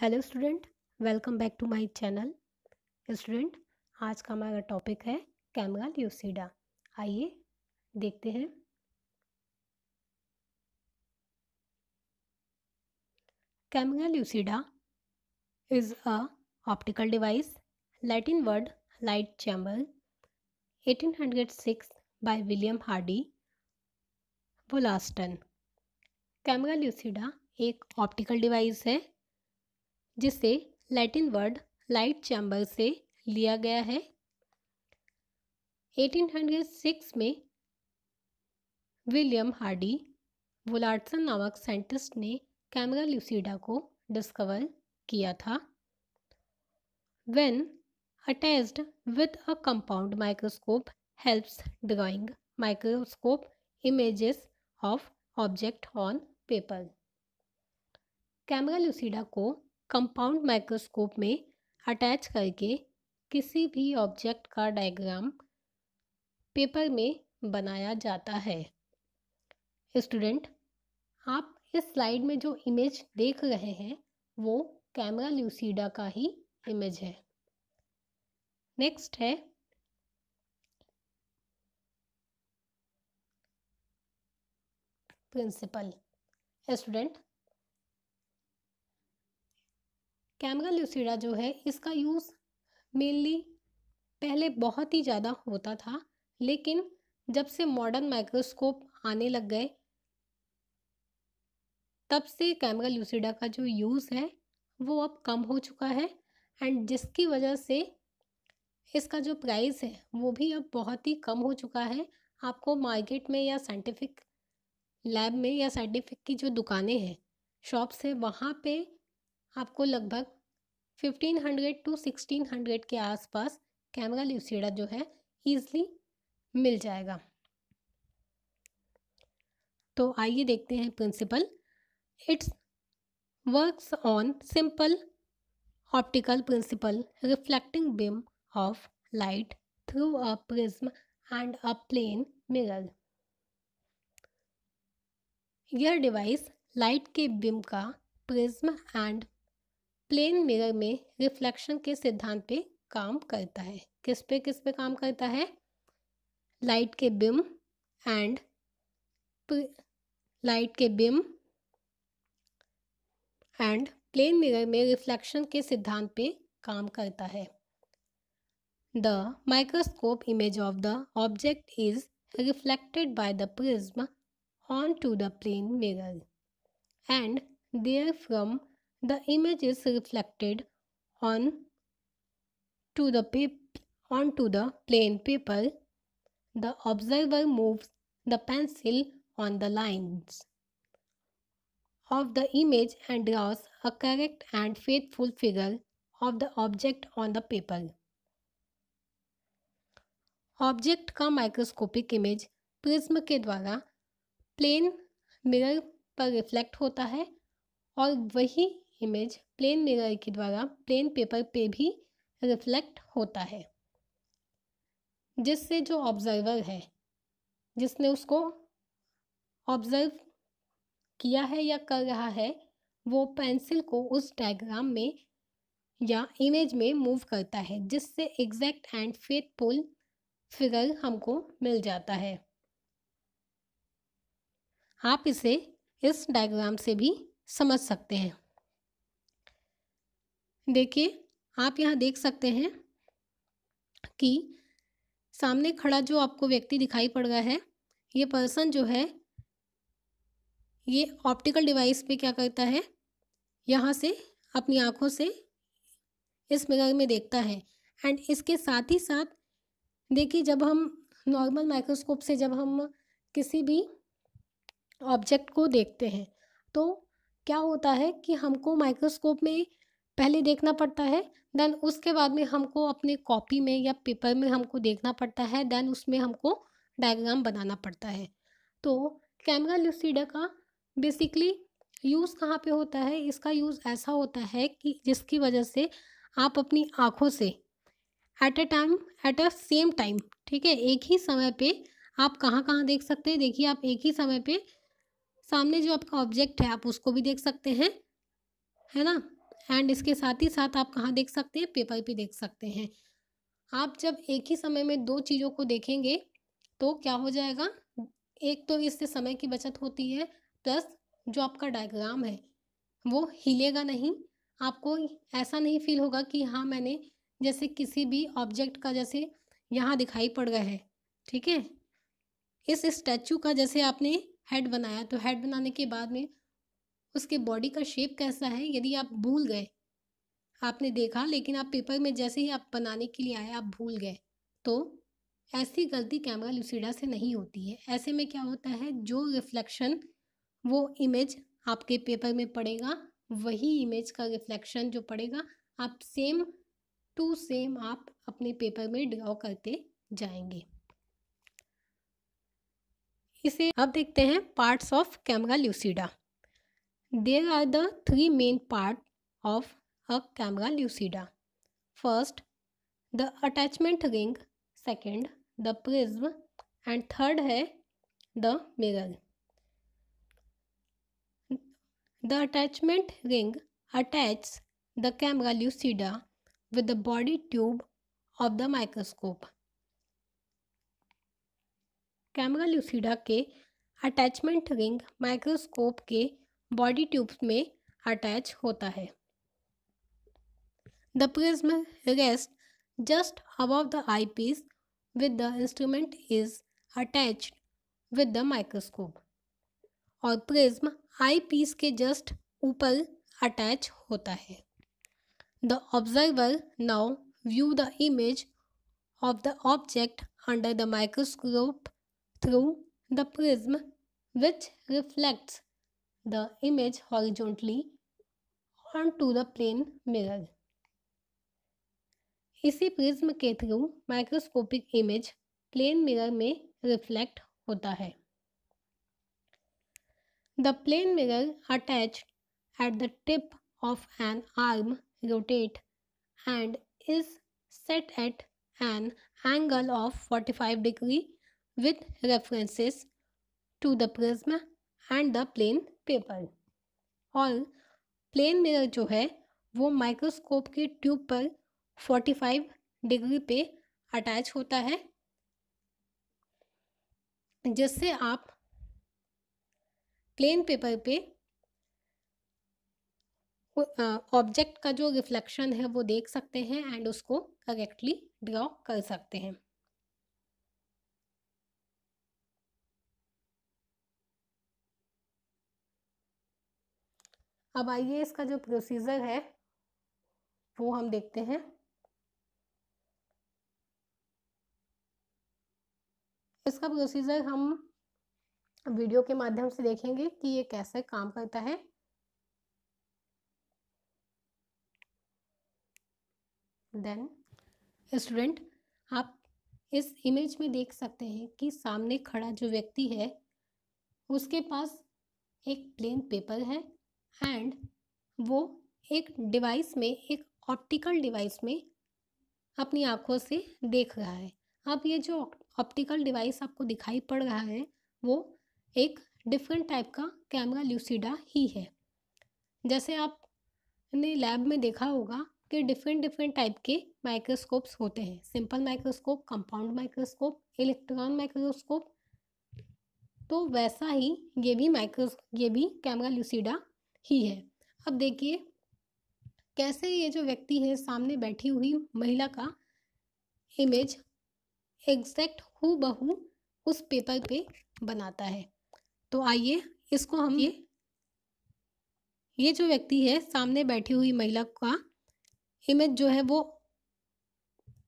Hello student welcome back to my channel student आज का हमारा टॉपिक है कैमरा ल्यूसीडा आइए देखते हैं camera lucida is a optical device Latin word light chamber 1806 by William Hardy Wollaston camera lucida एक optical device है जिसे लैटिन वर्ड लाइट चैम्बर से लिया गया है 1806 में विलियम हार्डी वुलार्टसन नामक साइंटिस्ट ने कैमरा ल्यूसीडा को डिस्कवर किया था when attach with a compound microscope helps drawing microscope images of object on paper camera lucida को कंपाउंड माइक्रोस्कोप में अटैच करके किसी भी ऑब्जेक्ट का डायग्राम पेपर में बनाया जाता है स्टूडेंट आप इस स्लाइड में जो इमेज देख रहे हैं वो कैमरा ल्यूसीडा का ही इमेज है नेक्स्ट है प्रिंसिपल स्टूडेंट कैमरा ल्यूसीडा जो है इसका यूज़ मेनली पहले बहुत ही ज़्यादा होता था लेकिन जब से मॉडर्न माइक्रोस्कोप आने लग गए तब से कैमरा ल्यूसीडा का जो यूज़ है वो अब कम हो चुका है एंड जिसकी वजह से इसका जो प्राइस है वो भी अब बहुत ही कम हो चुका है आपको मार्केट में या साइंटिफिक लैब में या साइंटिफिक की जो दुकानें हैं शॉप्स है वहाँ पे आपको लगभग fifteen hundred to sixteen hundred के आसपास कैमरा ल्यूसीडा जो है ईजली मिल जाएगा तो आइए देखते हैं principle it's works on simple optical principle reflecting beam of light through a prism and a plane mirror यह डिवाइस लाइट के बिम का प्रिज्म एंड प्लेन मिरर में रिफ्लेक्शन के सिद्धांत पे काम करता है किस पे किस पे काम करता है लाइट के बिम एंड लाइट के बिम एंड प्लेन मिरर में रिफ्लेक्शन के सिद्धांत पे काम करता है the microscope image of the object is reflected by the prism on to the plane mirror and there from the image is reflected on to the onto the plain paper the observer moves the pencil on the lines of the image and draws a correct and faithful figure of the object on the paper object का microscopic image prism के द्वारा plane mirror पर reflect होता है और वही image plane mirror के द्वारा प्लेन पेपर पे भी रिफ्लेक्ट होता है जिससे जो ऑब्जर्वर है जिसने उसको ऑब्जर्व किया है या कर रहा है वो पेंसिल को उस डायग्राम में या इमेज में मूव करता है जिससे एग्जैक्ट एंड फेथफुल फिगर हमको मिल जाता है आप इसे इस डायग्राम से भी समझ सकते हैं देखिए आप यहाँ देख सकते हैं कि सामने खड़ा जो आपको व्यक्ति दिखाई पड़ रहा है ये पर्सन जो है ये ऑप्टिकल डिवाइस पे क्या करता है यहाँ से अपनी आँखों से इस मिरर में देखता है एंड इसके साथ ही साथ देखिए जब हम नॉर्मल माइक्रोस्कोप से जब हम किसी भी ऑब्जेक्ट को देखते हैं तो क्या होता है कि हमको माइक्रोस्कोप में पहले देखना पड़ता है देन उसके बाद में हमको अपने कॉपी में या पेपर में हमको देखना पड़ता है देन उसमें हमको डायग्राम बनाना पड़ता है तो कैमरा लुसीडा का बेसिकली यूज़ कहाँ पे होता है इसका यूज़ ऐसा होता है कि जिसकी वजह से आप अपनी आँखों से at a time at a same time ठीक है एक ही समय पे आप कहाँ कहाँ देख सकते हैं देखिए आप एक ही समय पे सामने जो आपका ऑब्जेक्ट है आप उसको भी देख सकते हैं है ना एंड इसके साथ ही साथ आप कहाँ देख सकते हैं पेपर भी देख सकते हैं आप जब एक ही समय में दो चीज़ों को देखेंगे तो क्या हो जाएगा एक तो इससे समय की बचत होती है प्लस जो आपका डायग्राम है वो हिलेगा नहीं आपको ऐसा नहीं फील होगा कि हाँ मैंने जैसे किसी भी ऑब्जेक्ट का जैसे यहाँ दिखाई पड़ गया है ठीक है इस स्टैचू का जैसे आपने हेड बनाया तो हेड बनाने के बाद में उसके बॉडी का शेप कैसा है यदि आप भूल गए आपने देखा लेकिन आप पेपर में जैसे ही आप बनाने के लिए आए आप भूल गए तो ऐसी गलती कैमरा लुसीडा से नहीं होती है ऐसे में क्या होता है जो रिफ्लेक्शन वो इमेज आपके पेपर में पड़ेगा वही इमेज का रिफ्लेक्शन जो पड़ेगा आप सेम टू सेम आप अपने पेपर में ड्रॉ करते जाएंगे इसे अब देखते हैं parts of camera lucida There are the three main parts of a camera lucida. First, the attachment ring. Second, the prism. And third is the mirror. The attachment ring attaches the camera lucida with the body tube of the microscope. Camera lucida के attachment ring microscope के body tube में attach होता है the prism rest just the eyepiece with the instrument is attach with the microscope और prism eyepiece के just ऊपर attach होता है the observer now view the image of the object under the microscope through the prism which reflects the image horizontally onto the plane mirror. इसी prism के through microscopic image plane mirror में reflect होता है the plane mirror attach at the tip of an arm rotate and is set at an angle of 45 degree with references to the prism and the plane paper और plane mirror जो है वो microscope के tube पर 45 degree पे attach होता है जिससे आप प्लेन पेपर पे ऑब्जेक्ट का जो रिफ्लेक्शन है वो देख सकते हैं एंड उसको करेक्टली ड्रॉ कर सकते हैं अब आइए इसका जो प्रोसीजर है वो हम देखते हैं इसका प्रोसीजर हम वीडियो के माध्यम से देखेंगे कि ये कैसे काम करता है देन स्टूडेंट आप इस इमेज में देख सकते हैं कि सामने खड़ा जो व्यक्ति है उसके पास एक प्लेन पेपर है एंड वो एक डिवाइस में एक ऑप्टिकल डिवाइस में अपनी आँखों से देख रहा है अब ये जो ऑप्टिकल डिवाइस आपको दिखाई पड़ रहा है वो एक डिफरेंट टाइप का कैमरा ल्यूसीडा ही है जैसे आप ने लैब में देखा होगा कि डिफरेंट डिफरेंट टाइप के माइक्रोस्कोप्स होते हैं simple microscope compound microscope electron microscope तो वैसा ही ये भी माइक्रोस ये भी कैमरा ल्यूसीडा ही है अब देखिए कैसे ये जो व्यक्ति है सामने बैठी हुई महिला का इमेज एग्जैक्ट हु बहू उस पेपर पे बनाता है तो आइए इसको हम ये ये जो व्यक्ति है सामने बैठी हुई महिला का इमेज जो है वो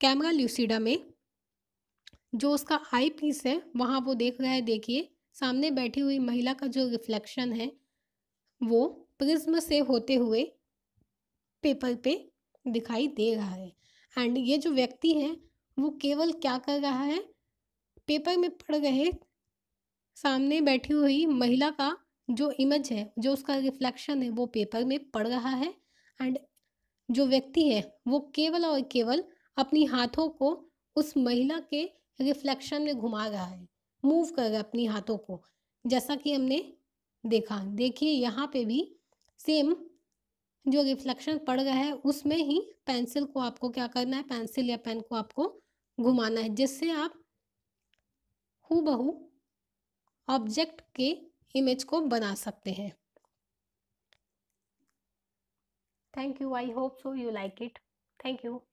कैमरा ल्यूसीडा में जो उसका आई पीस है वहाँ वो देख रहा है देखिए सामने बैठी हुई महिला का जो रिफ्लेक्शन है वो प्रिज्म से होते हुए पेपर पे दिखाई दे रहा है एंड ये जो व्यक्ति है वो केवल क्या कर रहा है पेपर में पड़ रहे सामने बैठी हुई महिला का जो इमेज है जो उसका रिफ्लेक्शन है वो पेपर में पड़ रहा है एंड जो व्यक्ति है वो केवल और केवल अपनी हाथों को उस महिला के रिफ्लेक्शन में घुमा रहा है मूव कर रहा है अपनी हाथों को जैसा कि हमने देखा देखिए यहाँ पे भी सेम जो रिफ्लेक्शन पड़ रहा है उसमें ही पेंसिल को आपको क्या करना है पेंसिल या पेन को आपको घुमाना है जिससे आप हु ऑब्जेक्ट के इमेज को बना सकते हैं thank you I hope so you like it thank you